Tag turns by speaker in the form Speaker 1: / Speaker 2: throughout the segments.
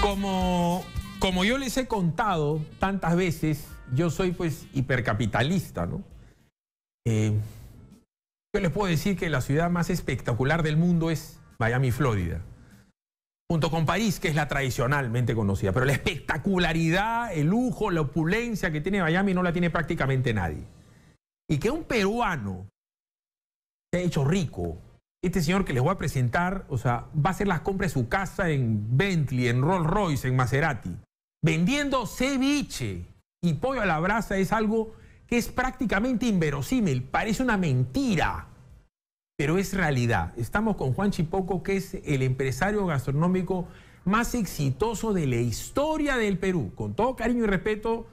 Speaker 1: Como, como yo les he contado tantas veces, yo soy pues hipercapitalista, ¿no? Eh, yo les puedo decir que la ciudad más espectacular del mundo es Miami, Florida. Junto con París, que es la tradicionalmente conocida. Pero la espectacularidad, el lujo, la opulencia que tiene Miami no la tiene prácticamente nadie. Y que un peruano se ha hecho rico. Este señor que les voy a presentar, o sea, va a hacer las compras de su casa en Bentley, en Rolls Royce, en Maserati, vendiendo ceviche y pollo a la brasa es algo que es prácticamente inverosímil, parece una mentira, pero es realidad. Estamos con Juan Chipoco, que es el empresario gastronómico más exitoso de la historia del Perú. Con todo cariño y respeto,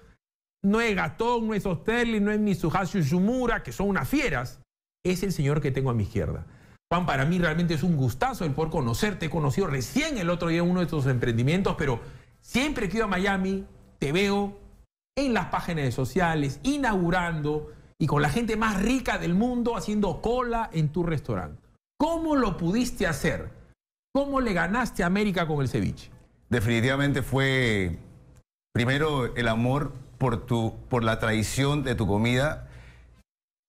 Speaker 1: no es Gatón, no es Hostel, no es Mitsuhashi Shumura, que son unas fieras, es el señor que tengo a mi izquierda. Juan, para mí realmente es un gustazo el por conocerte. He conocido recién el otro día uno de tus emprendimientos, pero siempre que iba a Miami, te veo en las páginas sociales, inaugurando y con la gente más rica del mundo haciendo cola en tu restaurante. ¿Cómo lo pudiste hacer? ¿Cómo le ganaste a América con el ceviche?
Speaker 2: Definitivamente fue primero el amor por, tu, por la tradición de tu comida,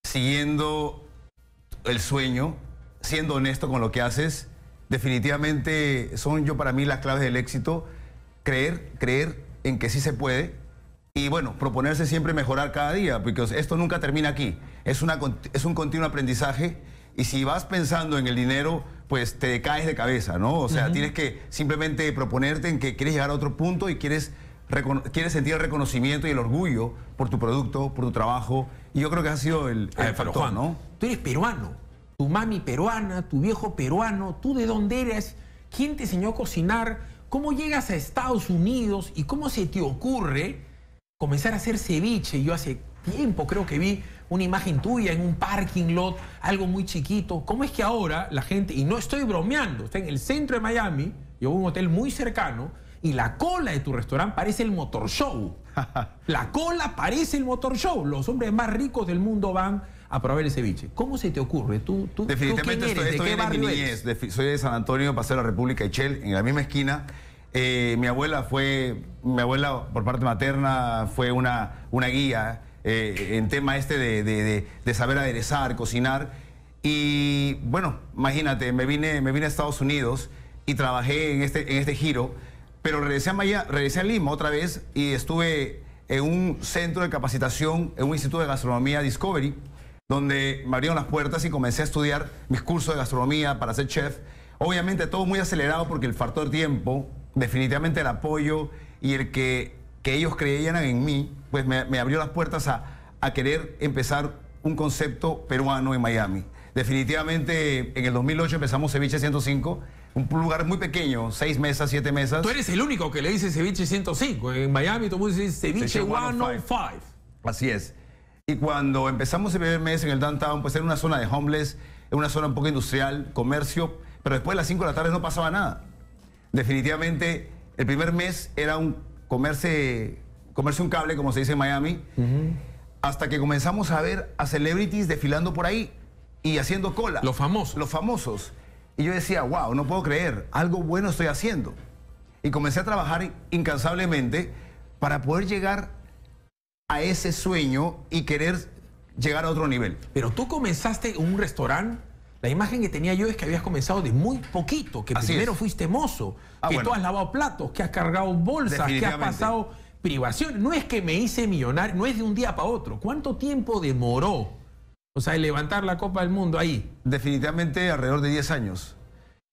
Speaker 2: siguiendo el sueño, siendo honesto con lo que haces, definitivamente son yo para mí las claves del éxito. Creer, creer en que sí se puede y bueno, proponerse siempre mejorar cada día, porque esto nunca termina aquí. Es, una, es un continuo aprendizaje y si vas pensando en el dinero, pues te caes de cabeza, ¿no? O sea, tienes que simplemente proponerte en que quieres llegar a otro punto y quieres, quieres sentir el reconocimiento y el orgullo por tu producto, por tu trabajo. Y yo creo que ha sido el, eh, factor, ¿no?
Speaker 1: Tú eres peruano, tu mami peruana, tu viejo peruano, tú de dónde eres, quién te enseñó a cocinar, cómo llegas a Estados Unidos y cómo se te ocurre comenzar a hacer ceviche. Yo hace tiempo creo que vi una imagen tuya en un parking lot, algo muy chiquito. ¿Cómo es que ahora la gente, y no estoy bromeando, está en el centro de Miami, yo un hotel muy cercano, y la cola de tu restaurante parece el motor show. La cola parece el motor show. Los hombres más ricos del mundo van a probar el ceviche. ¿Cómo se te ocurre? ¿Tú, tú, Definitivamente Estoy, ¿De qué barrio
Speaker 2: soy de San Antonio, pasé la República de Chel, en la misma esquina. Eh, mi abuela fue, mi abuela por parte materna fue una, una guía eh, en tema este de, de, saber aderezar, cocinar. Y bueno, imagínate, me vine, me vine a Estados Unidos y trabajé en este, en este giro, pero regresé a, regresé a Lima otra vez y estuve en un centro de capacitación, en un instituto de gastronomía Discovery, donde me abrieron las puertas y comencé a estudiar mis cursos de gastronomía para ser chef. Obviamente todo muy acelerado porque el factor tiempo, definitivamente el apoyo y el que, ellos creían en mí, pues me, abrió las puertas a, querer empezar un concepto peruano en Miami. Definitivamente en el 2008 empezamos Ceviche 105, un lugar muy pequeño, seis mesas, siete mesas. Tú eres el único que le dice Ceviche 105. En Miami todo el mundo Ceviche 105. Así es. Y cuando empezamos el primer mes en el downtown, pues era una zona de homeless, era una zona un poco industrial, comercio, pero después de las 5 de la tarde no pasaba nada. Definitivamente, el primer mes era un comerse, comerse un cable, como se dice en Miami, hasta que comenzamos a ver a celebrities desfilando por ahí y haciendo cola. Los famosos. Los famosos. Y yo decía, wow, no puedo creer, algo bueno estoy haciendo. Y comencé a trabajar incansablemente para poder llegar
Speaker 1: a ese sueño y querer llegar a otro nivel. Pero tú comenzaste un restaurante la imagen que tenía yo es que habías comenzado de muy poquito, que primero fuiste mozo, ah, que tú has lavado platos, que has cargado bolsas, que has pasado privación... No es que me hice millonario, no es de un día para otro. ¿Cuánto tiempo demoró? O sea, levantar la Copa del Mundo ahí.
Speaker 2: Definitivamente alrededor de 10 años.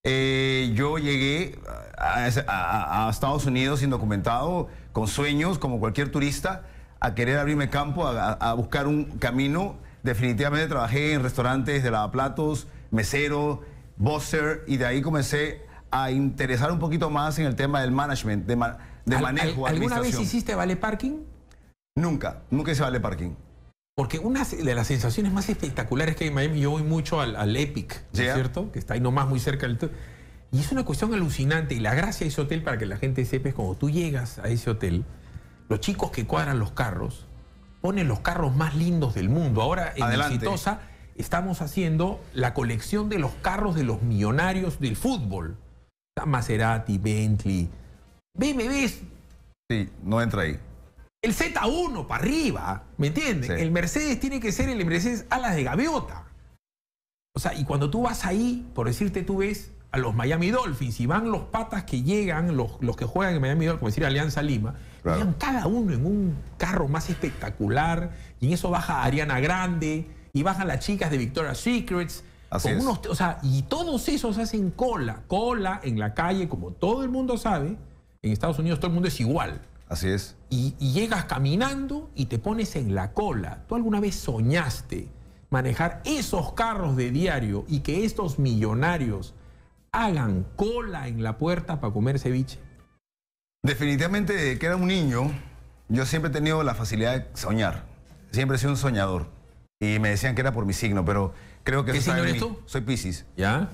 Speaker 2: Eh, yo llegué a, a Estados Unidos indocumentado, con sueños, como cualquier turista a querer abrirme campo, a, buscar un camino. Definitivamente trabajé en restaurantes de lavaplatos, mesero, bosser, y de ahí comencé a interesar un poquito más en el tema del management, de, manejo. ¿Al, alguna vez hiciste vale parking? Nunca,
Speaker 1: nunca hice vale parking. Porque una de las sensaciones más espectaculares que hay en Miami, yo voy mucho al, Epic, ¿no cierto? Que está ahí nomás muy cerca del... Y es una cuestión alucinante. Y la gracia de ese hotel, para que la gente sepa, es como tú llegas a ese hotel, los chicos que cuadran los carros ponen los carros más lindos del mundo. Ahora en Exitosa estamos haciendo la colección de los carros de los millonarios del fútbol. Maserati, Bentley, ves Sí, no entra ahí. El Z1 para arriba, ¿me entiendes? El Mercedes tiene que ser el Mercedes alas de gaviota. O sea, y cuando tú vas ahí, por decirte, tú ves a los Miami Dolphins y van los patas que llegan, los, los que juegan en Miami Dolphins, como decir Alianza Lima, cada uno en un carro más espectacular y en eso baja Ariana Grande y bajan las chicas de Victoria's Secrets. con o sea, y todos esos hacen cola, cola en la calle, como todo el mundo sabe. En Estados Unidos todo el mundo es igual. Así es. Y, y, llegas caminando y te pones en la cola. ¿Tú alguna vez soñaste manejar esos carros de diario y que estos millonarios hagan cola en la puerta para comer
Speaker 2: ceviche? Definitivamente, desde que era un niño, yo siempre he tenido la facilidad de soñar. Siempre he sido un soñador. Y me decían que era por mi signo, pero creo que... ¿Qué signo eres tú? Soy Pisis. ¿Ya?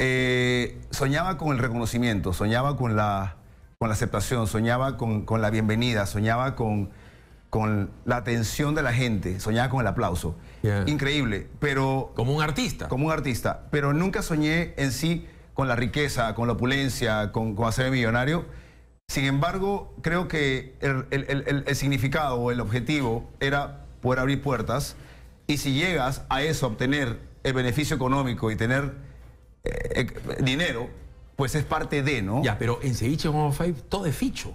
Speaker 2: Eh, soñaba con el reconocimiento, soñaba con la, con la aceptación, soñaba con, la bienvenida, soñaba con, con la atención de la gente, soñaba con el aplauso. Increíble, pero... Como un artista. Como un artista, pero nunca soñé en sí con la riqueza, con la opulencia, con, con hacerme millonario sin embargo, creo que el, significado o el objetivo era poder abrir puertas y si llegas a eso, obtener el beneficio económico y tener eh, eh, dinero, pues es parte de, ¿no? Ya, pero
Speaker 1: en Ceviche One todo es ficho,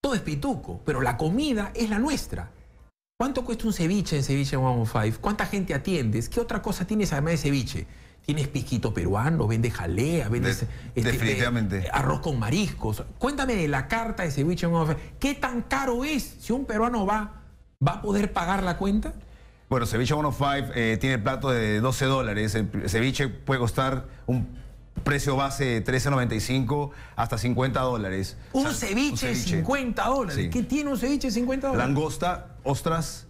Speaker 1: todo es pituco, pero la comida es la nuestra. ¿Cuánto cuesta un ceviche en Ceviche One Five? ¿Cuánta gente atiendes? ¿Qué otra cosa tienes además de ceviche? Tienes piquito peruano, ¿Vende jalea, Vende este, eh, arroz con mariscos. Cuéntame de la carta de ceviche 105. ¿Qué tan caro es? Si un peruano va, ¿va a poder pagar la cuenta?
Speaker 2: Bueno, ceviche 105 eh, tiene plato de 12 dólares. ceviche puede costar un precio base de 13.95 hasta 50 dólares.
Speaker 1: ¿Un, ceviche, 50 dólares? ¿Qué tiene un ceviche 50 dólares?
Speaker 2: Langosta, ostras,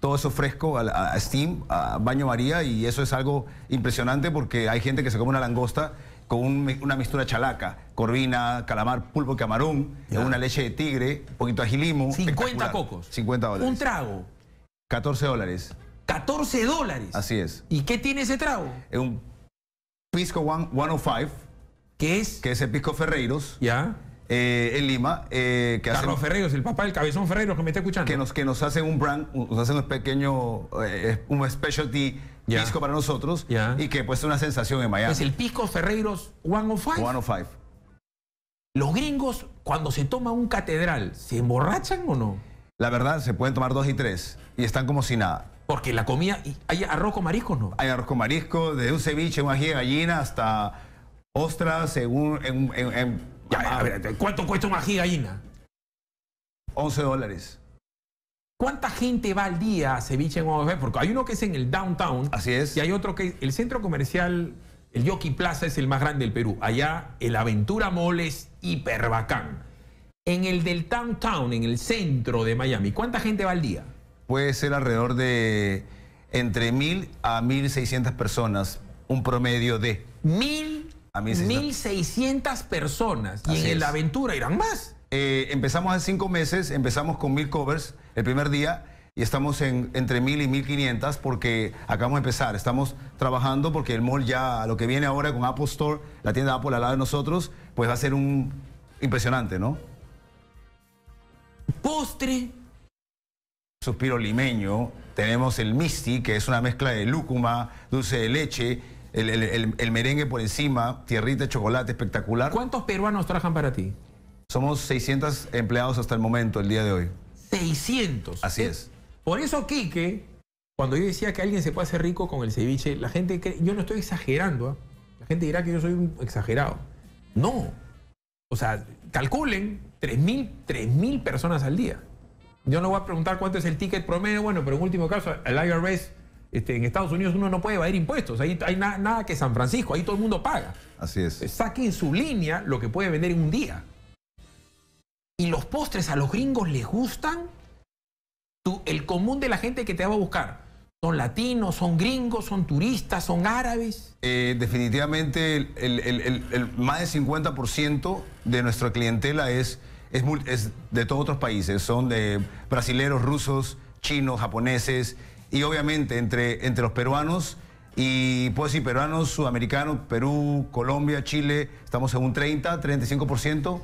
Speaker 2: todo eso fresco a, Steam, a Baño María, y eso es algo impresionante porque hay gente que se come una langosta con una mistura chalaca, corvina, calamar, pulpo, camarón, una leche de tigre, un poquito de ajilimo. 50 cocos. 50 dólares. Un trago. 14 dólares. 14 dólares. Así es.
Speaker 1: ¿Y qué tiene ese trago?
Speaker 2: Es Un Pisco 105. ¿Qué es? Que es el Pisco Ferreiros. Ya. Eh, en Lima. Eh, que Carlos
Speaker 1: Ferreiros, el papá del Cabezón Ferreiros que me está escuchando. Que nos,
Speaker 2: que nos hacen un brand, nos hacen un pequeño, eh, un specialty disco para nosotros y que pues es una sensación en Miami. Es el pisco Ferreiros 105. 105. ¿Los gringos cuando se toma un catedral se emborrachan o no? La verdad, se pueden tomar dos y tres y están como si nada. Porque la comida, hay arroz con marisco, ¿no? Hay arroz con marisco, desde un ceviche, un ají gallina hasta ostras, según
Speaker 1: ¿cuánto cuesta una gallina? 11 dólares. ¿Cuánta gente va al día a ceviche en OVF? Porque hay uno que es en el downtown. Así es. Y hay otro que es el centro comercial, el Yoki Plaza es el más grande del Perú. Allá el Aventura Moles es hiper En el del downtown, en el centro de Miami, ¿cuánta gente va al día?
Speaker 2: Puede ser alrededor de entre mil a 1.600 personas, un promedio de...
Speaker 1: ¿Mil? 1.600 personas. y en la
Speaker 2: aventura irán más. Eh, empezamos hace cinco meses, empezamos con mil covers el primer día y estamos en, entre 1.000 y 1.500 porque acabamos de empezar. Estamos trabajando porque el mall ya, lo que viene ahora con Apple Store, la tienda Apple al lado de nosotros, pues va a ser un impresionante, ¿no?
Speaker 1: Postre.
Speaker 2: Suspiro limeño. Tenemos el Misti, que es una mezcla de lúcuma, dulce de leche el, merengue por encima, tierrita chocolate espectacular. ¿Cuántos peruanos
Speaker 1: trabajan para ti? Somos 600 empleados hasta el momento, el día de hoy. 600. Así es. Por eso, Quique, cuando yo decía que alguien se puede hacer rico con el ceviche, la gente cree, yo no estoy exagerando, ¿ah? la gente dirá que yo soy un exagerado. No. O sea, calculen 3.000 personas al día. Yo no voy a preguntar cuánto es el ticket promedio, bueno, pero en último caso, el IRS este, en Estados Unidos uno no puede evadir impuestos, ahí hay nada que San Francisco, ahí todo el mundo paga. Así es. en su línea lo que puede vender en un día. Y los postres a los gringos les gustan. el común de la gente que te va a buscar. ¿Son latinos, son gringos, son turistas, son árabes? Eh, definitivamente el, más del 50%
Speaker 2: de nuestra clientela es, de todos otros países. Son de brasileros, rusos, chinos, japoneses, y obviamente entre, entre los peruanos y pues decir peruanos, sudamericanos, Perú, Colombia, Chile, estamos en un 30, 35%.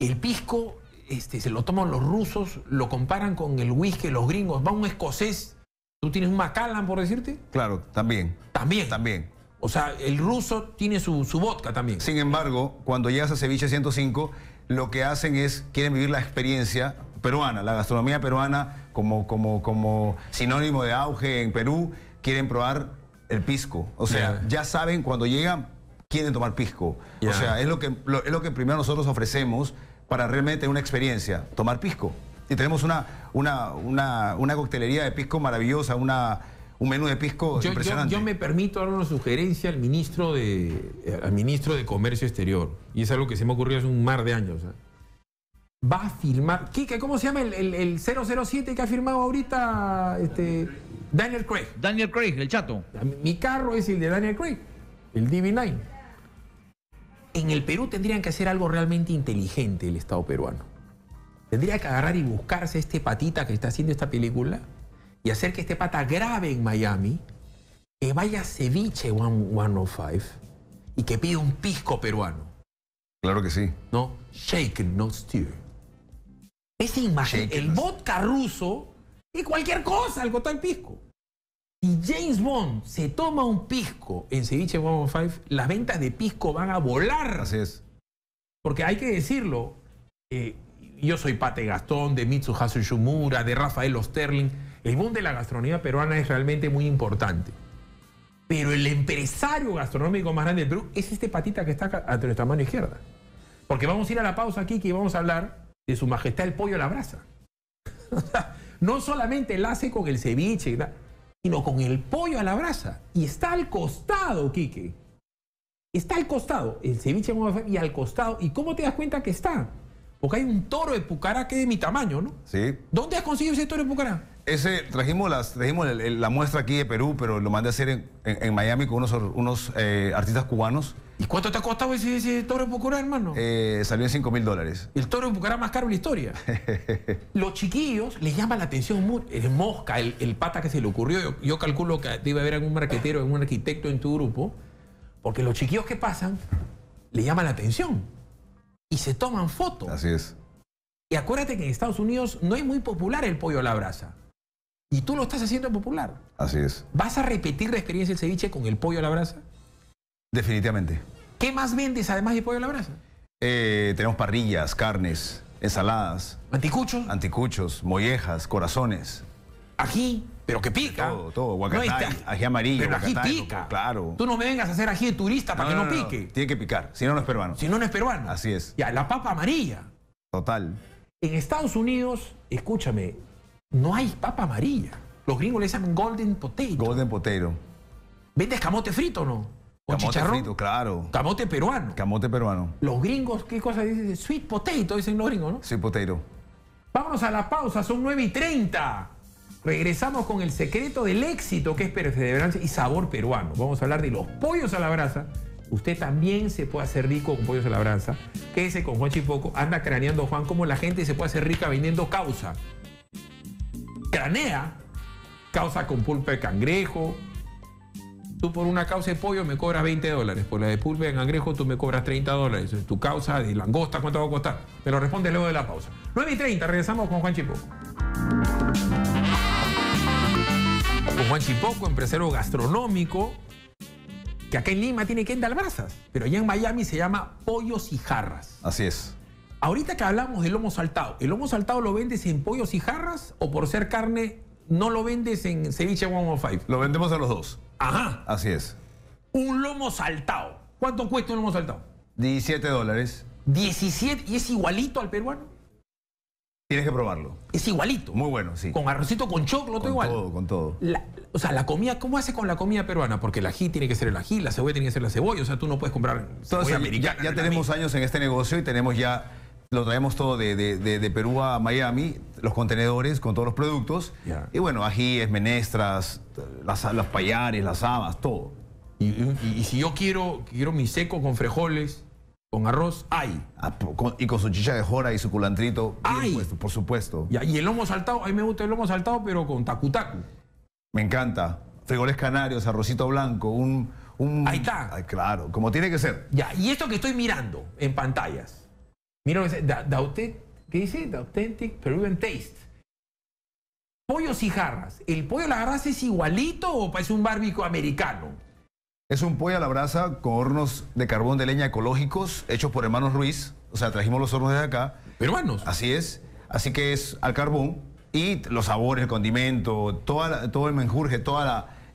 Speaker 1: El pisco este, se lo toman los rusos, lo comparan con el whisky, los gringos, va un escocés, tú tienes un Macallan por decirte. Claro, también. También.
Speaker 2: También. O sea, el ruso tiene su, su vodka también. Sin embargo, cuando llegas a Ceviche 105, lo que hacen es, quieren vivir la experiencia, peruana, la gastronomía peruana como, como, como sinónimo de auge en Perú, quieren probar el pisco. O sea, ya saben cuando llegan, quieren tomar pisco. O sea, es lo, que, es lo que primero nosotros ofrecemos para realmente tener una experiencia, tomar pisco. Y tenemos una, una, una, coctelería de pisco maravillosa, una, un menú de pisco impresionante.
Speaker 1: Yo, me permito dar una sugerencia al ministro, de, eh, al ministro de Comercio Exterior, y es algo que se me ocurrió hace un mar de años. ¿eh? va a firmar. ¿cómo se llama el, 007 que ha firmado ahorita este, Daniel Craig? Daniel Craig, el chato. Mi carro es el de Daniel Craig, el DB9. En el Perú tendrían que hacer algo realmente inteligente el Estado peruano. Tendría que agarrar y buscarse este patita que está haciendo esta película y hacer que este pata grave en Miami, que vaya a Ceviche 105 y que pida un pisco peruano. Claro que sí. No, Shake not stir. Esa imagen, el vodka ruso y cualquier cosa, el el pisco. y James Bond se toma un pisco en Ceviche 105, las ventas de pisco van a volar. Porque hay que decirlo, eh, yo soy Pate Gastón, de Mitsuhasu Shumura, de Rafael Osterling. El boom de la gastronomía peruana es realmente muy importante. Pero el empresario gastronómico más grande del Perú es este patita que está ante nuestra mano izquierda. Porque vamos a ir a la pausa aquí que vamos a hablar de su majestad el pollo a la brasa. no solamente la hace con el ceviche, sino con el pollo a la brasa. Y está al costado, Quique. Está al costado, el ceviche y al costado. ¿Y cómo te das cuenta que está? Porque hay un toro de pucara que es de mi tamaño, ¿no? Sí. ¿Dónde has conseguido ese toro de pucara?
Speaker 2: Ese, trajimos, las, trajimos la muestra aquí de Perú, pero lo mandé a hacer en, Miami con unos, eh, artistas cubanos ¿Y cuánto te ha costado ese, toro de hermano? Eh, salió en 5 mil dólares.
Speaker 1: El toro de Pucará más caro en la historia. Los chiquillos les llama la atención mucho. Eh, el mosca, el, pata que se le ocurrió. Yo, calculo que debe haber algún marquetero, algún arquitecto en tu grupo. Porque los chiquillos que pasan le llaman la atención. Y se toman fotos. Así es. Y acuérdate que en Estados Unidos no es muy popular el pollo a la brasa. Y tú lo estás haciendo popular. Así es. ¿Vas a repetir la experiencia del ceviche con el pollo a la brasa? Definitivamente. ¿Qué más vendes además de pollo a la brasa?
Speaker 2: Eh, tenemos parrillas, carnes, ensaladas. ¿Anticuchos? Anticuchos, mollejas, corazones. Ají, pero que pica. Todo, todo. Guacatay, ají amarillo. Pero ají pica.
Speaker 1: claro. Tú no me vengas a hacer ají de turista para que no, pique. Tiene que picar, si no, no es peruano. Si no, no es peruano. Así es. Ya, la papa amarilla. Total. En Estados Unidos, escúchame, no hay papa amarilla. Los gringos le llaman golden potato. Golden potato. ¿Vendes camote frito o no?
Speaker 2: camote frito,
Speaker 1: claro. Camote peruano. Camote peruano. Los gringos, ¿qué cosa dicen? Sweet potato, dicen los gringos, ¿no? Sweet potato. Vámonos a la pausa, son 9 y 30. Regresamos con el secreto del éxito, que es perseverancia y sabor peruano. Vamos a hablar de los pollos a la brasa. Usted también se puede hacer rico con pollos a la brasa. Quédese con Juan Chipoco. Anda craneando, Juan, cómo la gente se puede hacer rica vendiendo causa. Cranea causa con pulpa de cangrejo, Tú por una causa de pollo me cobras 20 dólares, por la de pulpe en angrejo tú me cobras 30 dólares. Tu causa de langosta, ¿cuánto va a costar? Me lo respondes luego de la pausa. 9 y 30, regresamos con Juan Chipoco. Con Juan Chipoco, empresario gastronómico, que acá en Lima tiene que brazas, pero allá en Miami se llama pollos y jarras. Así es. Ahorita que hablamos del lomo saltado, ¿el lomo saltado lo vendes en pollos y jarras o por ser carne no lo vendes en ceviche one oh five? Lo vendemos a los dos. Ajá. Así es. Un lomo saltado. ¿Cuánto cuesta un lomo saltado? 17 dólares.
Speaker 2: 17
Speaker 1: y es igualito al peruano. Tienes que probarlo. Es igualito. Muy bueno, sí. Con arrocito, con choclo, todo igual. Con todo, con todo. o sea, la comida, ¿cómo hace con la comida peruana? Porque el ají tiene que ser el ají, la cebolla tiene que ser la cebolla. O sea, tú no puedes comprar cebolla americana.
Speaker 2: ya tenemos años en este negocio y tenemos ya lo traemos todo de, Perú a Miami, los contenedores con todos los productos. Y bueno, ajíes, menestras, las, las payares, las habas, todo.
Speaker 1: Y, si yo quiero, quiero mi seco con frijoles, con arroz, hay. Ah, y con su chicha de jora y su culantrito. por supuesto. Y el lomo saltado, a mí me gusta el lomo
Speaker 2: saltado, pero con tacutacu. Me encanta. Frijoles canarios, arrocito blanco, un...
Speaker 1: un... Ahí está. claro, como tiene que ser. Ya, y esto que estoy mirando en pantallas Mira ¿qué dice? The Authentic Peruvian Taste. Pollos y jarras. ¿El pollo a la brasa es igualito o es un bárbico americano?
Speaker 2: Es un pollo a la brasa con hornos de carbón de leña ecológicos hechos por hermanos Ruiz. O sea, trajimos los hornos desde acá. Peruanos. Así es. Así que es al carbón y los sabores, el condimento, todo el menjurje, todo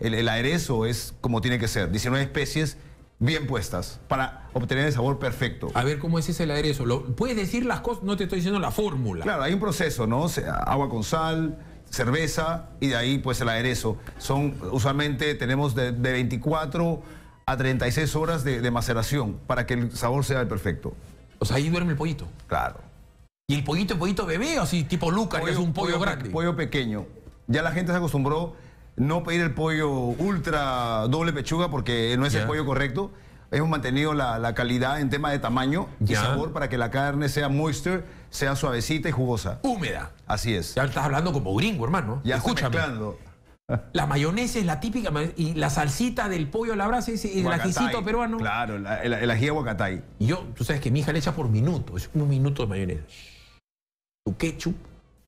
Speaker 2: el, el es como tiene que ser. 19 especies bien puestas para obtener el sabor perfecto. A ver cómo es ese el aderezo.
Speaker 1: puedes decir las cosas, no te estoy diciendo la fórmula. Claro,
Speaker 2: hay un proceso, ¿no? Agua con sal, cerveza y de ahí pues el aderezo. Son usualmente tenemos de, 24 a 36 horas de, maceración para que el sabor sea el perfecto. O sea, ahí duerme el pollito. Claro. ¿Y el pollito, el pollito bebé o así, tipo Lucas, que es un pollo, pollo grande? Pollo pequeño. Ya la gente se acostumbró no pedir el pollo ultra doble pechuga porque no es el pollo correcto. Hemos mantenido la, calidad en tema de tamaño y sabor para que la
Speaker 1: carne sea moisture, sea suavecita y jugosa. Húmeda. Así es. Ya estás hablando como gringo, hermano. Ya Escúchame. La mayonesa es la típica, y la salsita del pollo a la brasa es el ajicito peruano. Claro, el, el, ají aguacatay. Y yo, tú sabes que mi hija le echa por minutos, es un minuto de mayonesa. Su ketchup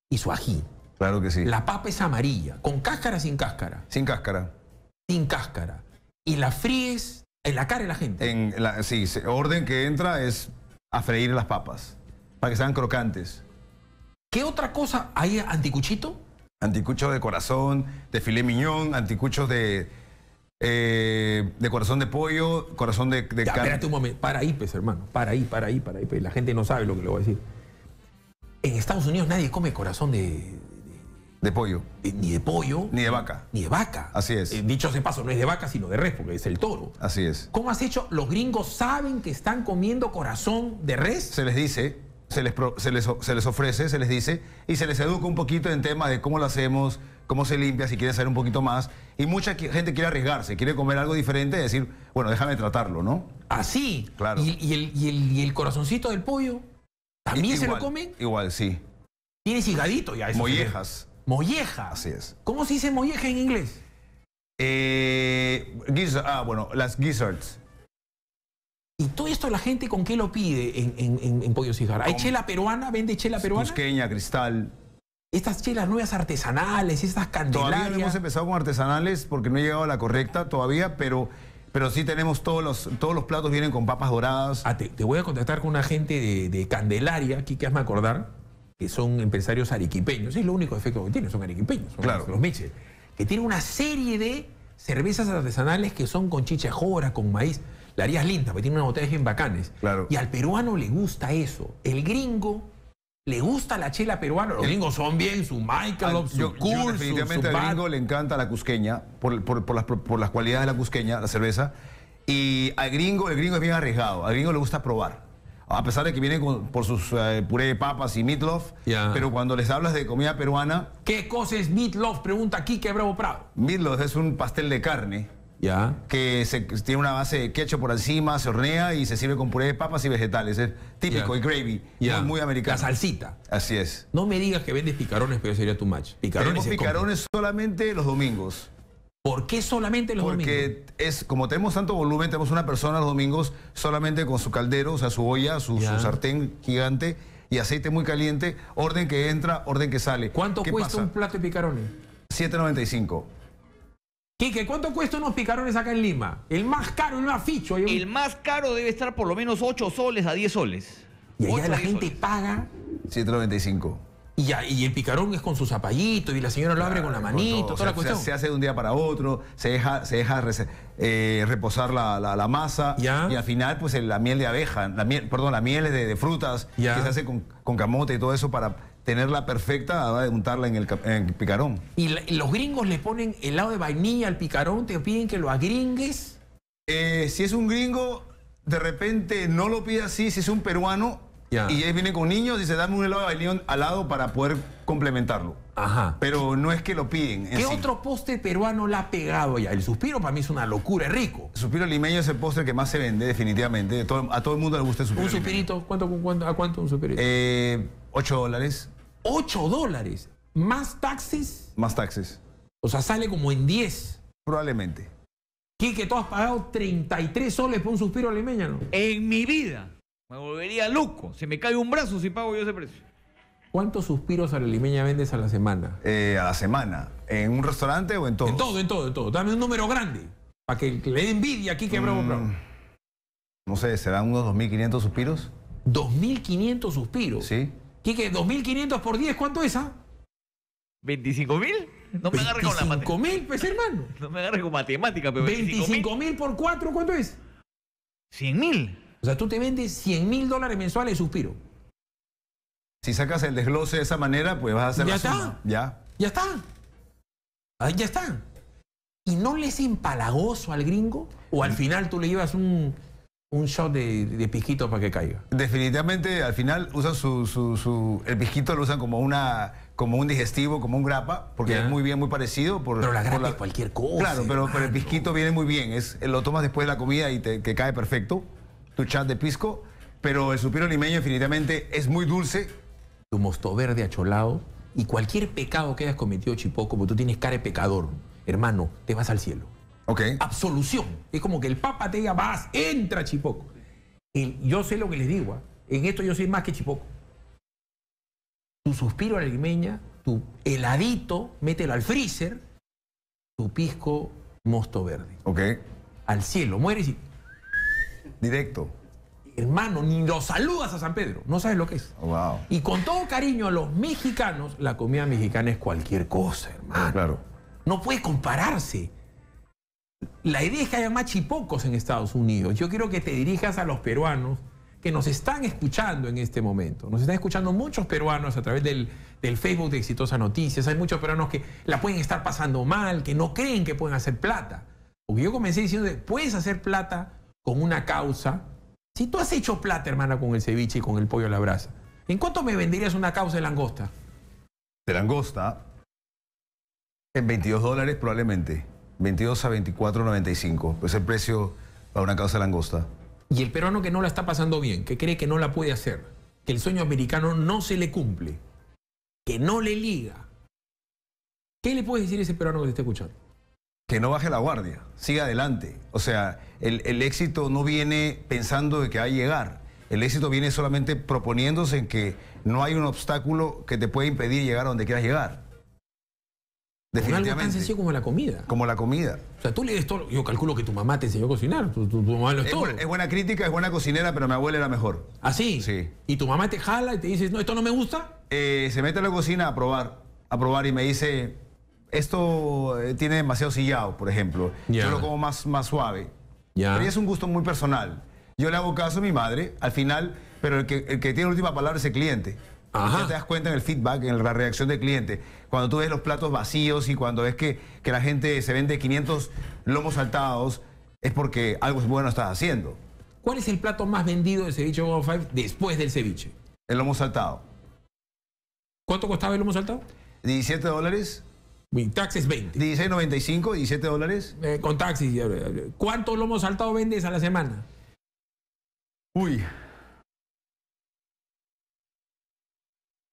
Speaker 1: y su ají. Claro que sí. La papa es amarilla, con cáscara o sin cáscara. Sin cáscara. Sin cáscara. Y la fríes en la cara de la gente. En la, sí, orden que entra es a freír las
Speaker 2: papas, para que sean crocantes. ¿Qué otra cosa hay anticuchito? Anticucho de corazón, de filé miñón, anticuchos de, eh, de
Speaker 1: corazón de pollo, corazón de, de Espérate un momento, para pues, hermano, para ahí, para ahí, para pues. La gente no sabe lo que le voy a decir. En Estados Unidos nadie come corazón de, de pollo. Eh, ni de pollo. Ni de vaca. Ni de vaca. Así es. Eh, dicho de paso, no es de vaca, sino de res, porque es el toro. Así es. ¿Cómo has hecho? Los gringos saben que están comiendo corazón
Speaker 2: de res. Se les dice, se les, se les, ofrece, se les dice, y se les educa un poquito en temas de cómo lo hacemos, cómo se limpia, si quieren saber un poquito más. Y mucha gente quiere arriesgarse, quiere comer algo diferente decir, bueno, déjame tratarlo, ¿no? Así. Ah, claro.
Speaker 1: ¿Y, el, corazoncito del pollo?
Speaker 2: ¿También se lo comen? Igual, sí. Tiene cigadito ya. Eso Mollejas. Molleja. Así es.
Speaker 1: ¿Cómo se dice molleja en inglés?
Speaker 2: Eh, ah, bueno, las gizzards.
Speaker 1: Y todo esto la gente con qué lo pide en, Pollo Cigar. ¿Hay chela peruana? ¿Vende chela peruana? Cusqueña, cristal. Estas chelas nuevas artesanales, estas candelarias. Todavía no
Speaker 2: hemos empezado con artesanales porque no he llegado a la correcta todavía, pero,
Speaker 1: pero sí tenemos todos los, todos los platos vienen con papas doradas. Ah, te, voy a contactar con una gente de, Candelaria, aquí que hazme acordar son empresarios arequipeños, es lo único efecto que tienen, son arequipeños, los meches, que tienen una serie de cervezas artesanales que son con chicha chichajora, con maíz. La harías linda, porque tiene unas botellas bien bacanes. Y al peruano le gusta eso. El gringo le gusta la chela peruana. Los gringos son bien, su Michael, ah, su definitivamente al
Speaker 2: gringo le encanta la cusqueña, por, las, por, las, cualidades de la cusqueña, la cerveza. Y al gringo, el gringo es bien arriesgado. Al gringo le gusta probar a pesar de que vienen por sus eh, puré de papas y meatloaf, pero cuando les hablas de comida peruana... ¿Qué cosa es meatloaf? Pregunta aquí, Bravo Prado. Meatloaf es un pastel de carne. Que tiene una base de ketchup por encima, se hornea y se sirve con puré de papas y vegetales. Es típico, y gravy.
Speaker 1: es Muy, americano. La salsita. Así es. No me digas que vendes picarones, pero sería tu match. Picarones Tenemos
Speaker 2: picarones solamente los domingos. ¿Por qué solamente los
Speaker 1: domingos? Porque es, como
Speaker 2: tenemos tanto volumen, tenemos una persona los domingos solamente con su caldero, o sea, su olla, su, sartén gigante y aceite muy caliente, orden que entra, orden que sale. ¿Cuánto cuesta un plato de picarones?
Speaker 1: 7.95. Quique, ¿cuánto cuesta unos picarones acá en Lima? El más caro, el más ficho. El más caro debe estar por lo menos 8 soles a 10 soles. Y allá la gente paga... 7.95. Y, el picarón es con su zapallito y la señora lo abre con la manito, toda la cuestión. Se,
Speaker 2: hace de un día para otro, se deja, se deja eh, reposar la, masa y al final pues la miel de abeja, perdón, la miel de, frutas que se hace con, camote y todo eso para tenerla perfecta, ah, untarla en el, en el picarón.
Speaker 1: Y, los gringos le ponen helado de vainilla al picarón, te piden que lo agringues.
Speaker 2: Eh, si es un gringo, de repente no lo pide así, si es un peruano, y él viene con niños, y dice, dame un helado de al lado para poder complementarlo.
Speaker 1: Ajá. Pero
Speaker 2: no es que lo piden. ¿Qué otro poste peruano la ha pegado ya? El suspiro para mí es una locura, es rico. El suspiro limeño es el postre que más se vende, definitivamente. a todo el mundo le gusta el suspiro. ¿Un
Speaker 1: suspirito? ¿Cuánto, a cuánto un suspirito? Eh, 8 dólares. ¿8 dólares? ¿Más taxis. Más taxes. O sea, sale como en 10. Probablemente. que tú has pagado 33 soles por un suspiro limeño, ¿no? En mi vida. Me volvería loco. Se me cae un brazo si pago yo ese precio. ¿Cuántos suspiros a la limeña vendes a la semana?
Speaker 2: Eh, a la semana. ¿En un restaurante o en todo? En todo, en todo, en todo. Dame un número grande. Para que le dé envidia aquí que mm, bravo, No sé, ¿serán unos 2.500 suspiros? ¿2.500
Speaker 1: suspiros? Sí. Quique, 2.500 por 10, ¿cuánto es? Ah? ¿25.000? No me agarre con la matemática. ¿25.000? pues hermano. No me agarre con matemática, pero 25.000. mil por 4, ¿cuánto es? 100.000. O sea, tú te vendes 100 mil dólares mensuales de suspiro.
Speaker 2: Si sacas el desglose de esa manera, pues vas a hacer ya la está. Suma.
Speaker 1: Ya. está. ya está. ¿Y no le es empalagoso al gringo? ¿O al mm. final tú le llevas un, un shot de, de pisquito para que caiga? Definitivamente, al
Speaker 2: final usan su, El pisquito lo usan como una como un digestivo, como un grapa, porque es muy bien, muy parecido. Por, pero cualquier cosa. Claro, pero, el pisquito viene muy bien. Es, lo tomas después de la comida y te que cae perfecto tu chat de pisco, pero el suspiro limeño definitivamente
Speaker 1: es muy dulce. Tu mosto verde acholado y cualquier pecado que hayas cometido, Chipoco, ...porque tú tienes cara de pecador, hermano, te vas al cielo. Ok. Absolución. Es como que el Papa te diga, vas, entra, Chipoco. Y yo sé lo que les digo. ¿ah? En esto yo soy más que Chipoco. Tu suspiro limeña, tu heladito, mételo al freezer, tu pisco mosto verde. Ok. Al cielo, mueres y Directo. Hermano, ni lo saludas a San Pedro, no sabes lo que es. Oh, y con todo cariño a los mexicanos, la comida mexicana es cualquier cosa, hermano. Claro. No puede compararse. La idea es que haya más chipocos en Estados Unidos. Yo quiero que te dirijas a los peruanos que nos están escuchando en este momento. Nos están escuchando muchos peruanos a través del, del, Facebook de Exitosa Noticias. Hay muchos peruanos que la pueden estar pasando mal, que no creen que pueden hacer plata. Porque yo comencé diciendo, puedes hacer plata con una causa, si tú has hecho plata, hermana, con el ceviche y con el pollo a la brasa, ¿en cuánto me venderías una causa de langosta? De langosta,
Speaker 2: en 22 dólares probablemente. 22 a 24.95. pues el precio
Speaker 1: para una causa de langosta. Y el peruano que no la está pasando bien, que cree que no la puede hacer, que el sueño americano no se le cumple, que no le liga. ¿Qué le puedes decir a ese peruano que te está escuchando? que no baje la guardia, siga adelante. O sea,
Speaker 2: el, éxito no viene pensando de que hay que llegar, el éxito viene solamente proponiéndose en que no hay un obstáculo que te pueda impedir llegar a donde quieras llegar.
Speaker 1: Definitivamente. algo como la comida. Como la comida. O sea, tú le des todo. Yo calculo que tu mamá te enseñó a cocinar. es,
Speaker 2: Buena, crítica, es buena cocinera, pero mi abuela era mejor. ¿Ah, sí? Sí. ¿Y tu mamá te jala y te dice, no, esto no me gusta? Eh, se mete a la cocina a probar. A probar y me dice, esto eh, tiene demasiado sillado, por ejemplo. Yo lo como más, más suave. Ya. Pero es un gusto muy personal. Yo le hago caso a mi madre, al final, pero el que, tiene la última palabra es el cliente. Ajá. te das cuenta en el feedback, en la reacción del cliente. Cuando tú ves los platos vacíos y cuando ves que, la gente se vende 500 lomos saltados, es porque algo bueno estás haciendo. ¿Cuál es el plato más vendido de Ceviche Five después del ceviche? El lomo saltado. ¿Cuánto costaba el lomo saltado? 17 dólares.
Speaker 1: Mi 20. 16.95, y 17 dólares. Eh, con taxis. ¿Cuántos lomos saltados vendes a la semana? Uy.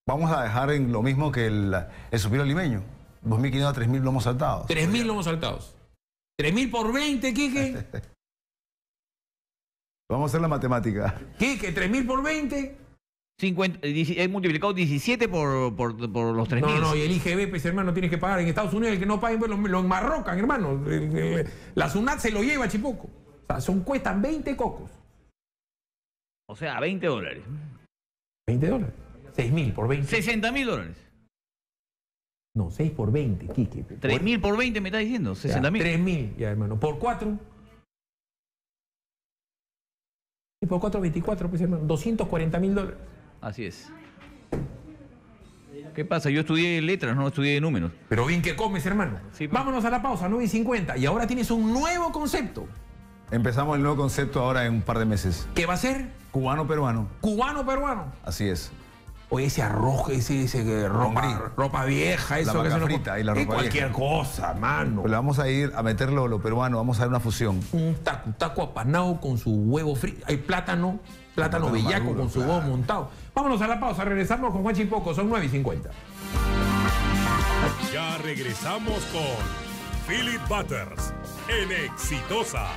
Speaker 2: Vamos a dejar en lo mismo que el, el supiro limeño. 2.500 a 3.000 lomos saltados. 3.000 lomos saltados. 3.000 por 20, Quique. Vamos a hacer la matemática.
Speaker 1: Quique, 3.000 por 20 he multiplicado 17 por, por, por los 3.000. No, no, y el IGB, pues, hermano, tienes que pagar. En Estados Unidos, el que no pague, pues, lo, enmarrocan, hermano. La SUNAT se lo lleva Chipoco. O sea, son, cuestan 20 cocos. O sea, 20 dólares. 20 dólares. 6 mil por 20. 60 mil dólares. No, 6 por 20, Kike 3 por 20 me estás diciendo, 60 mil. 3 mil, ya hermano. Por 4. Y por 4, 24, pues hermano. 240 mil dólares. Así es. ¿Qué pasa? Yo estudié letras, no estudié números. Pero bien que comes, hermano. Vámonos a la pausa, 9 y 50. Y ahora tienes un nuevo concepto. Empezamos el nuevo concepto ahora en un par de meses. ¿Qué va a ser? Cubano-peruano. Cubano-peruano.
Speaker 2: Así es. Oye, ese arroz, ese, ese eh, ropa, vieja, eso. La que frita y la ropa y cualquier cosa, mano. vamos a ir a meterlo lo peruano, vamos a ver una fusión. Un taco,
Speaker 1: taco apanado con su huevo frito. Hay plátano, plátano, bellaco con su huevo montado Vámonos a la pausa, regresamos con Juan Chipoco, son 9 y 50.
Speaker 3: Ya regresamos con Philip Butters en Exitosa.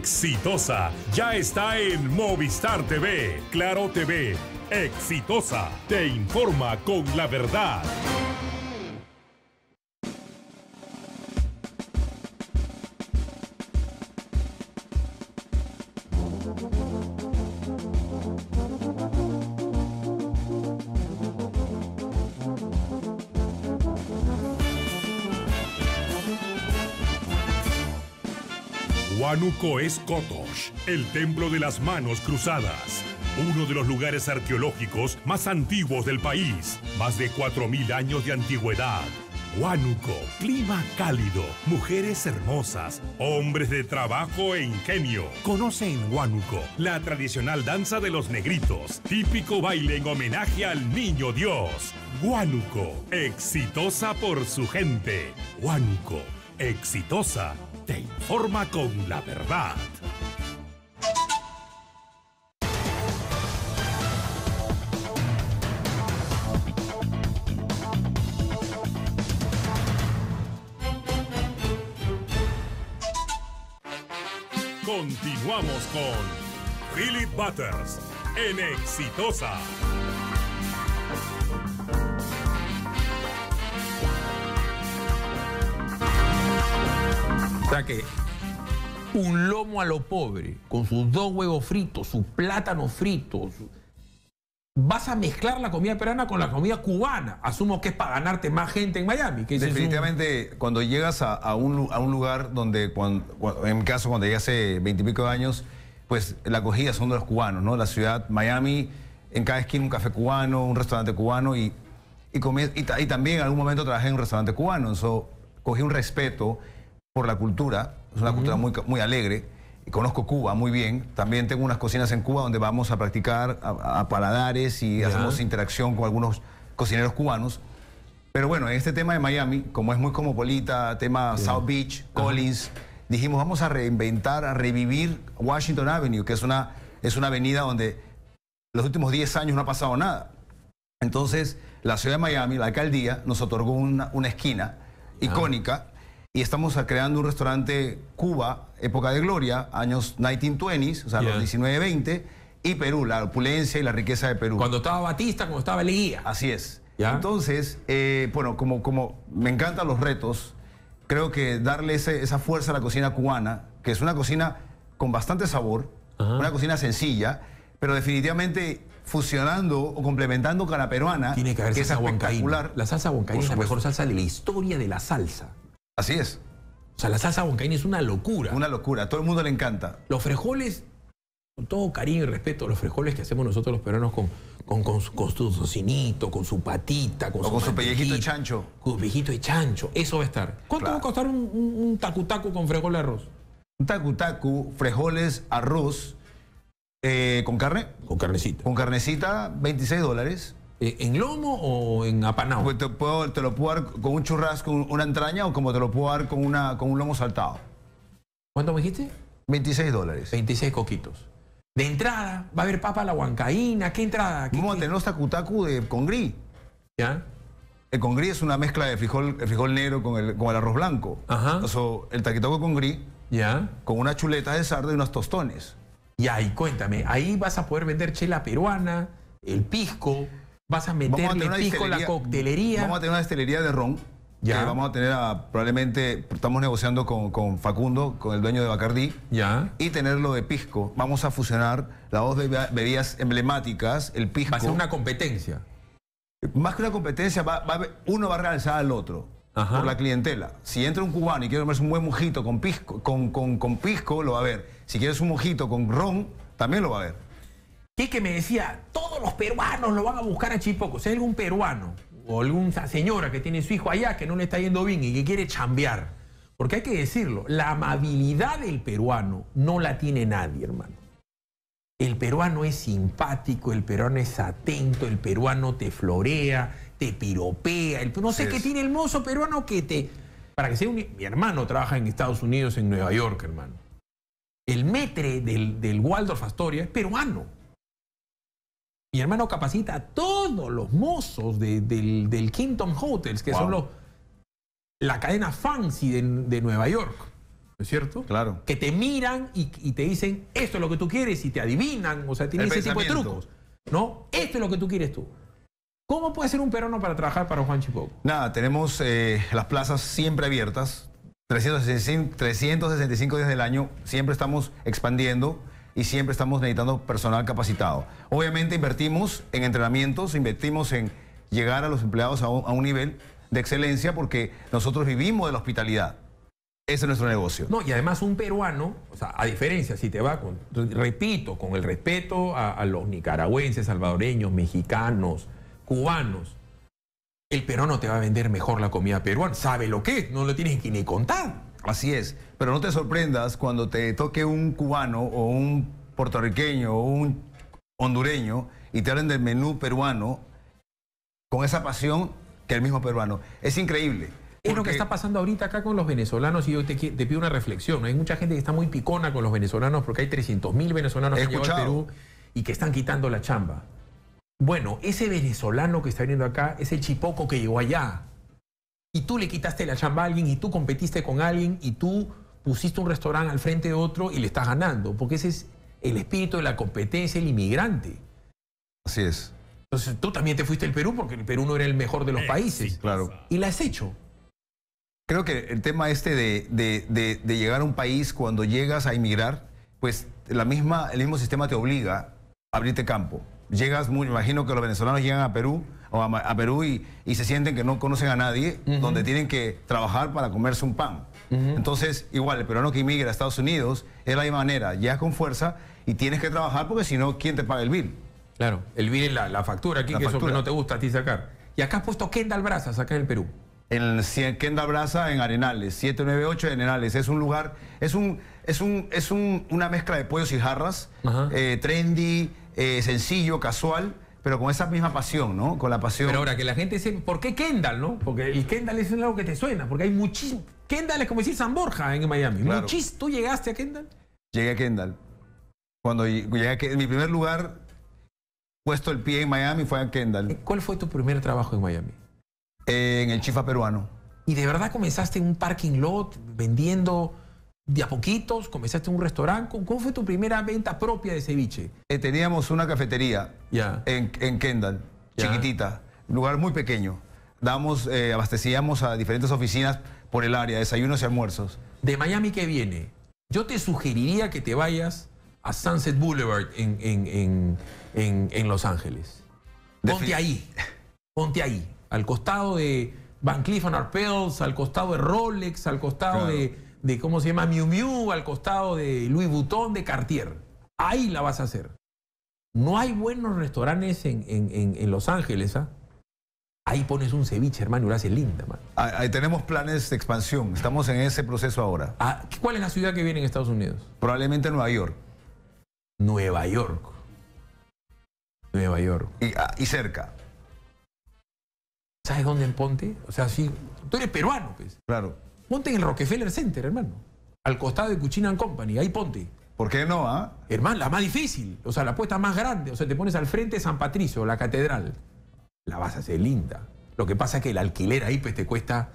Speaker 3: exitosa ya está en Movistar TV, Claro TV, exitosa, te informa con la verdad. Huánuco es Kotosh, el templo de las manos cruzadas. Uno de los lugares arqueológicos más antiguos del país. Más de 4.000 años de antigüedad. Huánuco, clima cálido, mujeres hermosas, hombres de trabajo e ingenio. Conoce en la tradicional danza de los negritos, típico baile en homenaje al niño Dios. Huánuco, exitosa por su gente. Huánuco, exitosa informa con la verdad. Continuamos con Philip Butters en Exitosa.
Speaker 1: O sea que un lomo a lo pobre, con sus dos huevos fritos, sus plátanos fritos, Vas a mezclar la comida peruana con la comida cubana. Asumo que es para ganarte más gente en Miami. Que Definitivamente,
Speaker 2: cuando llegas a, un, lugar donde, en mi caso, cuando llegué hace veintipico de años, pues la acogida son de los cubanos, ¿no? La ciudad, Miami, en cada esquina un café cubano, un restaurante cubano y, también en algún momento trabajé en un restaurante cubano. eso cogí un respeto por la cultura, es una cultura muy, muy alegre. Conozco Cuba muy bien, también tengo unas cocinas en Cuba donde vamos a practicar a, paladares y hacemos interacción con algunos cocineros cubanos. Pero bueno, en este tema de Miami, como es muy cosmopolita, tema South Beach, Collins, dijimos vamos a reinventar, a revivir Washington Avenue, que es una, es una avenida donde los últimos 10 años no ha pasado nada. Entonces, la ciudad de Miami, la alcaldía, nos otorgó una, esquina icónica y estamos creando un restaurante Cuba, época de gloria, años 1920s, o sea, los 1920 y Perú, la opulencia y la riqueza de Perú. Cuando estaba Batista, cuando estaba Leguía. Así es. Entonces, eh, bueno, como, como me encantan los retos, creo que darle esa fuerza a la cocina cubana, que es una cocina con bastante sabor, una cocina sencilla, pero definitivamente fusionando o complementando con la peruana. Tiene que haber salsa es espectacular.
Speaker 1: La salsa huancaína es la mejor salsa de la historia de la salsa. Así es. O sea, la salsa boncaína es una locura. Una locura, a todo el mundo le encanta. Los frijoles, con todo cariño y respeto, los frijoles que hacemos nosotros los peruanos con, con, con, con su con su patita, con o su. con su pellejito de chancho. Con su pellejito de chancho, eso va a estar. ¿Cuánto va a costar un,
Speaker 2: tacu con frijol de arroz? Un tacutacu, frijoles, arroz, eh, ¿con carne? Con carnecita. Con carnecita, 26 dólares. Eh, ¿En lomo o en apanado? Pues te, puedo, te, lo puedo dar con un churrasco, una entraña, o como te lo puedo dar con, una, con
Speaker 1: un lomo saltado. ¿Cuánto me dijiste? 26 dólares. 26 coquitos. De entrada, va a haber papa a la huancaína. ¿Qué entrada? Vamos a tener los tacutacu de congrí.
Speaker 2: ¿Ya? El congrí es una mezcla de frijol, frijol negro con el, con arroz blanco.
Speaker 1: Ajá. O el taquitaco con gris, ¿Ya? Con una chuleta de sardo y unos tostones. y ahí, cuéntame, ahí vas a poder vender chela peruana, el pisco vas a meterle a
Speaker 2: la coctelería. Vamos a tener una destilería de ron. Ya. vamos a tener a, probablemente, estamos negociando con, Facundo, con el dueño de Bacardí. Ya. Y tenerlo de pisco. Vamos a fusionar las dos bebidas emblemáticas, el pisco. Va a ser una competencia. Más que una competencia, uno va a realzar al otro. Por la clientela. Si entra un cubano y quiere comerse un buen mojito con pisco, con, con, con pisco, lo va a ver. Si quieres un mojito con ron, también lo
Speaker 1: va a ver que me decía, todos los peruanos lo van a buscar a Chipoco. Si hay algún peruano o alguna señora que tiene su hijo allá que no le está yendo bien y que quiere chambear, porque hay que decirlo, la amabilidad del peruano no la tiene nadie, hermano. El peruano es simpático, el peruano es atento, el peruano te florea, te piropea. no sé qué tiene el mozo peruano que te... Para que sea Mi hermano trabaja en Estados Unidos, en Nueva York, hermano. El metre del, del Waldorf Astoria es peruano. Mi hermano capacita a todos los mozos del, del, Hotels, que son los, la cadena fancy de, Nueva York. es cierto? Claro. Que te miran y, te dicen, esto es lo que tú quieres, y te adivinan, o sea, tienes ese tipo de trucos. ¿No? Esto es lo que tú quieres tú. ¿Cómo puede ser un peruano para trabajar para Juan Chipoco?
Speaker 2: Nada, tenemos eh, las plazas siempre abiertas, 365 días del año, siempre estamos expandiendo y siempre estamos necesitando personal capacitado. Obviamente invertimos en entrenamientos, invertimos en llegar a los empleados a un, nivel de excelencia porque nosotros vivimos de la hospitalidad.
Speaker 1: Ese es nuestro negocio. No, y además un peruano, o sea, a diferencia, si te va repito, con el respeto a, los nicaragüenses, salvadoreños, mexicanos, cubanos, el peruano te va a vender mejor la comida peruana. Sabe lo que es, no le tienes que ni contar.
Speaker 2: Así es, pero no te sorprendas cuando te toque un cubano o un puertorriqueño o un hondureño y te hablen del menú peruano con esa
Speaker 1: pasión que el mismo peruano. Es increíble. Es lo que está pasando ahorita acá con los venezolanos y yo te, pido una reflexión. Hay mucha gente que está muy picona con los venezolanos porque hay 300 mil venezolanos que llegan a Perú y que están quitando la chamba. Bueno, ese venezolano que está viniendo acá es el chipoco que llegó allá y tú le quitaste la chamba a alguien y tú competiste con alguien y tú pusiste un restaurante al frente de otro y le estás ganando, porque ese es el espíritu de la competencia, el inmigrante. Así es. Entonces tú también te fuiste al Perú porque el Perú no era el mejor de los eh, países. claro. Y la has hecho. Creo que el tema este de,
Speaker 2: de, de, de llegar a un país cuando llegas a inmigrar, pues la misma, el mismo sistema te obliga a abrirte campo. Llegas, muy, imagino que los venezolanos llegan a Perú o a, Perú y, se sienten que no conocen a nadie, donde tienen que trabajar para comerse un pan. Entonces, igual, el peruano que inmigra a Estados Unidos es la misma manera, ya con fuerza y tienes que trabajar porque si no, ¿quién te paga el bill? Claro, el bill es la, factura aquí, que que no te gusta a ti sacar. Y acá has puesto Kendall Braza, acá en el Perú. En Kendall Braza, en Arenales, 798 en Arenales. Es un lugar, es un, es un, es un, una mezcla de pollos y jarras, eh, trendy, eh, sencillo, casual pero con esa misma pasión, ¿no? Con la pasión. Pero ahora, que la gente
Speaker 1: dice, ¿por qué Kendall, no? Porque el Kendall es algo que te suena, porque hay muchísimo. Kendall es como decir San Borja en Miami. ¿tú llegaste a Kendall? Llegué a Kendall. Cuando llegué a
Speaker 2: mi primer lugar puesto el pie en Miami fue a Kendall. Eh, ¿Cuál fue tu primer trabajo en
Speaker 1: Miami? En el Chifa peruano. ¿Y de verdad comenzaste en un parking lot vendiendo? de a poquitos, comenzaste un restaurante. ¿Cómo fue tu primera venta propia de ceviche?
Speaker 2: Eh, teníamos una cafetería en, Kendall, chiquitita, lugar muy pequeño. Damos, eh, abastecíamos a diferentes oficinas por el área, desayunos y almuerzos.
Speaker 1: De Miami que viene, yo te sugeriría que te vayas a Sunset Boulevard en, Los Ángeles. Ponte ahí, ponte ahí, al costado de Van Cleef Arpels, al costado de Rolex, al costado de de cómo se llama Miu Miu al costado de Louis Vuitton de Cartier. Ahí la vas a hacer. No hay buenos restaurantes en, Los Ángeles, ¿ah? Ahí pones un ceviche, hermano, y lo linda, man. Ahí, tenemos planes de expansión. Estamos en ese proceso ahora. Ah, ¿Cuál es la ciudad que viene en Estados Unidos?
Speaker 2: Probablemente Nueva York. Nueva York. Nueva York. Y, ah, y cerca.
Speaker 1: ¿Sabes dónde en Ponte? O sea, sí. Tú eres peruano, pues. Claro. Ponte en el Rockefeller Center, hermano. Al costado de Cuchina Company, ahí ponte. ¿Por qué no, ah? Hermano, la más difícil, o sea, la apuesta más grande. O sea, te pones al frente de San Patricio, la catedral. La vas a hacer linda. Lo que pasa es que el alquiler ahí pues, te cuesta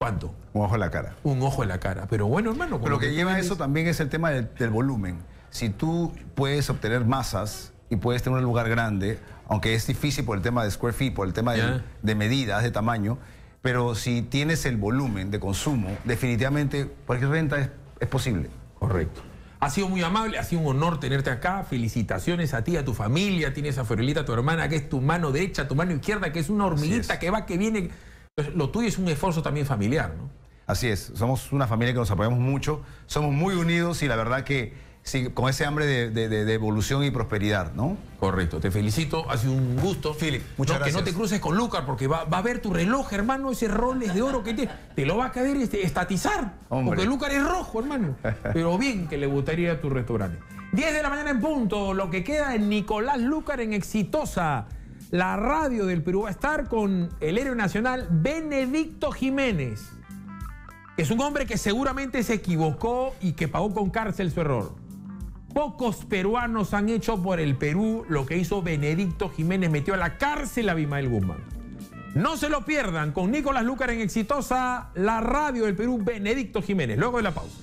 Speaker 1: ¿Cuánto? Un ojo en la cara. Un ojo de la cara. Pero bueno, hermano. Pero lo que, lleva
Speaker 2: lleva eso también es el tema del, volumen. Si tú puedes obtener masas y puedes tener un lugar grande, aunque es difícil por el tema de square feet, por el tema de medidas, de tamaño, pero si tienes el volumen de consumo, definitivamente cualquier
Speaker 1: renta es, posible. Correcto. Ha sido muy amable, ha sido un honor tenerte acá. Felicitaciones a ti, a tu familia. Tienes a Fiorelita, a tu hermana, que es tu mano derecha, tu mano izquierda, que es una hormiguita que va, que viene. Lo tuyo es un esfuerzo también familiar, ¿no? Así es, somos una familia que nos
Speaker 2: apoyamos mucho, somos muy unidos y la verdad que Sí, con ese hambre de, evolución y
Speaker 1: prosperidad, ¿no? Correcto, te felicito, ha sido un gusto. Philip, muchas gracias. Que no te cruces con Lucas porque va, a ver tu reloj, hermano, ese rol de oro que tiene. Te lo va a caer este, estatizar, porque Lucas es rojo, hermano. Pero bien que le gustaría tu restaurante. 10 de la mañana en punto, lo que queda en Nicolás Lucar en Exitosa. La radio del Perú va a estar con el héroe nacional Benedicto Jiménez. Es un hombre que seguramente se equivocó y que pagó con cárcel su error. Pocos peruanos han hecho por el Perú lo que hizo Benedicto Jiménez, metió a la cárcel a Abimael Guzmán. No se lo pierdan con Nicolás Lucar en Exitosa, la radio del Perú, Benedicto Jiménez. Luego de la pausa.